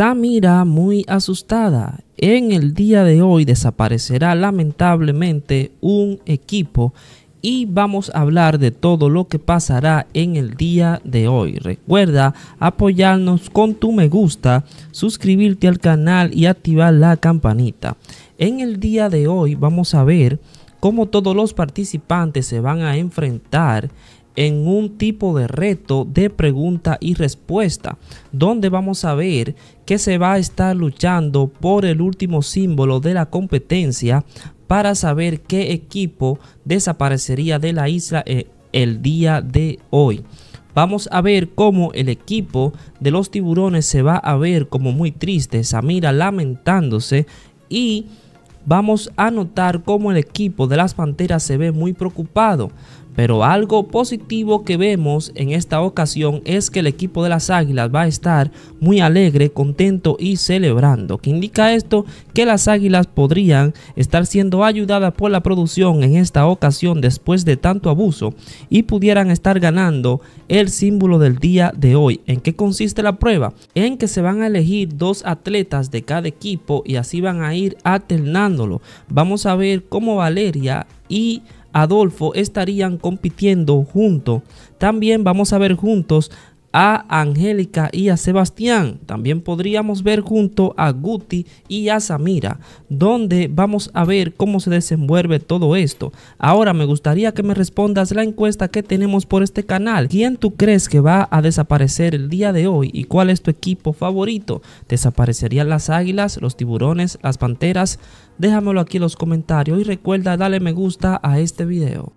Samira muy asustada. En el día de hoy desaparecerá lamentablemente un equipo y vamos a hablar de todo lo que pasará en el día de hoy. Recuerda apoyarnos con tu me gusta, suscribirte al canal y activar la campanita. En el día de hoy vamos a ver cómo todos los participantes se van a enfrentar en un tipo de reto de pregunta y respuesta, donde vamos a ver que se va a estar luchando por el último símbolo de la competencia para saber qué equipo desaparecería de la isla eh, el día de hoy. Vamos a ver cómo el equipo de los tiburones se va a ver como muy triste, Samira lamentándose y vamos a notar cómo el equipo de las panteras se ve muy preocupado. Pero algo positivo que vemos en esta ocasión es que el equipo de las Águilas va a estar muy alegre, contento y celebrando. Que indica esto que las Águilas podrían estar siendo ayudadas por la producción en esta ocasión después de tanto abuso y pudieran estar ganando el símbolo del día de hoy. ¿En qué consiste la prueba? En que se van a elegir dos atletas de cada equipo y así van a ir alternándolo. Vamos a ver cómo Valeria y Adolfo estarían compitiendo junto También vamos a ver juntos a Angélica y a Sebastián. También podríamos ver junto a Guti y a Samira, donde vamos a ver cómo se desenvuelve todo esto. Ahora me gustaría que me respondas la encuesta que tenemos por este canal. ¿Quién tú crees que va a desaparecer el día de hoy y cuál es tu equipo favorito? ¿Desaparecerían las águilas, los tiburones, las panteras? Déjamelo aquí en los comentarios y recuerda darle me gusta a este video.